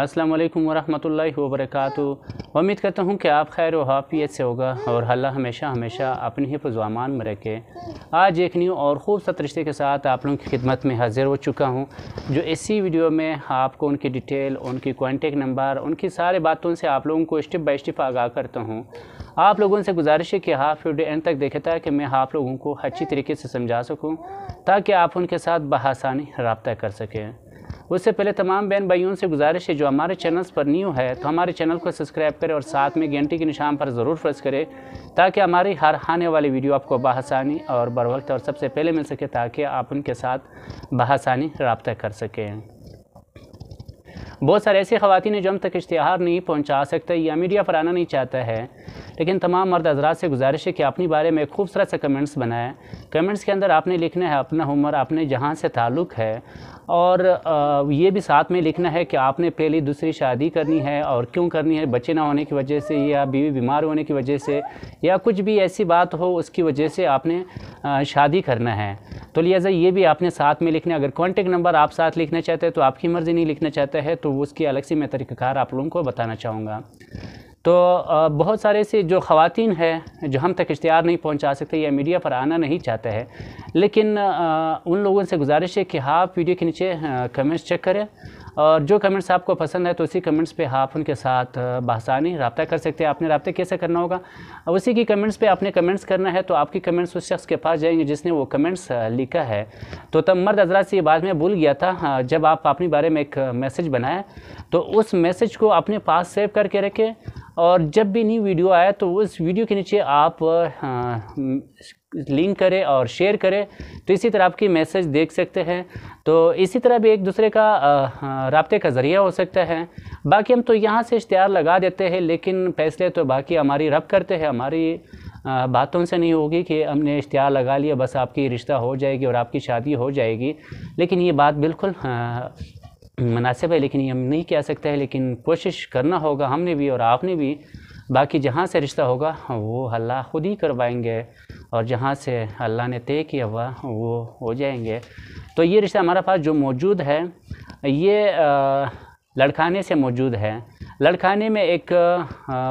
अस्सलाम वालेकुम वरहमतुल्लाहि उम्मीद करता हूँ कि आप खैर हाफियत से होगा और अल्लाह हमेशा हमेशा अपनी ही अमान में रखे आज एक न्यू और खूबसूरत रिश्ते के साथ आप लोगों की खिदमत में हाजिर हो चुका हूँ जो इसी वीडियो में आपको उनकी डिटेल उनकी कॉन्टेक्ट नंबर उनकी सारे बातों से आप लोगों को स्टेप बाई स्टेप आगाह करता हूँ आप लोगों से गुजारिश है कि हाफ वीडियो एंड तक देखे ताकि मैं आप लोगों को अच्छी तरीके से समझा सकूँ ताकि आप उनके साथ बहासानी रबता कर सकें उससे पहले तमाम बहन भाइयों से गुजारिश है जो हमारे चैनल्स पर न्यू है तो हमारे चैनल को सब्सक्राइब करें और साथ में घंटी के निशान पर ज़रूर प्रेस करें ताकि हमारी हर आने वाली वीडियो आपको बहसानी और बर वक्त और सबसे पहले मिल सके ताकि आप उनके साथ बहसानी रबता कर सकें बहुत सारे ऐसी खातन हैं जो हम तक इश्तहार नहीं पहुँचा सकते या मीडिया पर आना नहीं चाहता है लेकिन तमाम मर्द हजरात से गुजारिश है कि अपने बारे में खूबसूरत से कमेंट्स बनाएँ कमेंट्स के अंदर आपने लिखना है अपना उम्र अपने जहाँ से ताल्लुक़ है और ये भी साथ में लिखना है कि आपने पहली दूसरी शादी करनी है और क्यों करनी है बच्चे ना होने की वजह से या बीवी बीमार होने की वजह से या कुछ भी ऐसी बात हो उसकी वजह से आपने शादी करना है तो लिहाजा ये भी आपने साथ में लिखना है अगर कॉन्टेक्ट नंबर आप साथ लिखना चाहते हैं तो आपकी मर्ज़ी नहीं लिखना चाहते हैं तो उसकी अलग से मैं तरीक़ाकार आप लोगों को बताना चाहूँगा तो बहुत सारे से जो ख़वान है जो हम तक इश्तहार नहीं पहुंचा सकते या मीडिया पर आना नहीं चाहते हैं लेकिन उन लोगों से गुजारिश है कि आप वीडियो के नीचे कमेंट्स चेक करें और जो कमेंट्स आपको पसंद है तो उसी कमेंट्स पे आप उनके साथ बासानी रबता कर सकते हैं आपने रबते कैसे करना होगा उसी की कमेंट्स पे आपने कमेंट्स करना है तो आपकी कमेंट्स उस शख्स के पास जाएंगे जिसने वो कमेंट्स लिखा है तो तब मर्द हजरा से ये बात मैं भूल गया था जब आप अपने बारे में एक मैसेज बनाया तो उस मैसेज को अपने पास सेव करके रखें और जब भी न्यू वीडियो आया तो उस वीडियो के नीचे आप लिंक हाँ, करें और शेयर करें तो इसी तरह आपकी मैसेज देख सकते हैं तो इसी तरह भी एक दूसरे का हाँ, रबते का ज़रिया हो सकता है बाकी हम तो यहाँ से इश्तहार लगा देते हैं लेकिन फैसले तो बाकी हमारी रब करते हैं हमारी बातों से नहीं होगी कि हमने इश्तहार लगा लिया बस आपकी रिश्ता हो जाएगी और आपकी शादी हो जाएगी लेकिन ये बात बिल्कुल हाँ, मुनासिब है लेकिन ये हम नहीं कह सकते हैं लेकिन कोशिश करना होगा हमने भी और आपने भी बाकी जहाँ से रिश्ता होगा वो अल्लाह खुद ही करवाएंगे और जहाँ से अल्लाह ने तय किया हुआ वो हो जाएंगे तो ये रिश्ता हमारे पास जो मौजूद है ये लड़खाने से मौजूद है लड़खाने में एक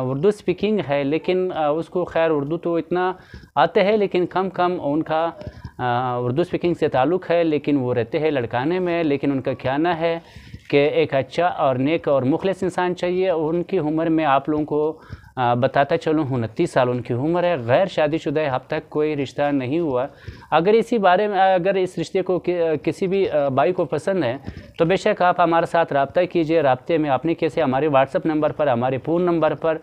उर्दू स्पीकिंग है लेकिन उसको खैर उर्दू तो इतना आते हैं लेकिन कम कम उनका उर्दू स्पीकिंग से ताल्लुक़ है लेकिन वो रहते हैं लड़काने में लेकिन उनका कहना है कि एक अच्छा और नेक और मुखलस इंसान चाहिए उनकी उम्र में आप लोगों को बताता चलूँ उनतीस साल उनकी उम्र है गैर शादीशुदा अब तक कोई रिश्ता नहीं हुआ अगर इसी बारे में अगर इस रिश्ते को कि, किसी भी बाई को पसंद है तो बेशक आप हमारे साथ रबता कीजिए रबते में आपने कैसे हमारे व्हाट्सअप नंबर पर हमारे फ़ोन नंबर पर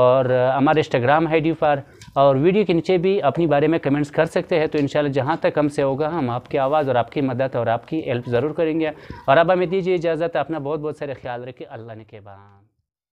और हमारे इंस्टाग्राम आई पर और वीडियो के नीचे भी अपनी बारे में कमेंट्स कर सकते हैं तो इन जहां तक हमसे होगा हम आपकी आवाज़ और आपकी मदद और आपकी हेल्प ज़रूर करेंगे और अब हमें दीजिए इजाज़त अपना बहुत बहुत सारे ख्याल रखें अल्लाह ने के बाद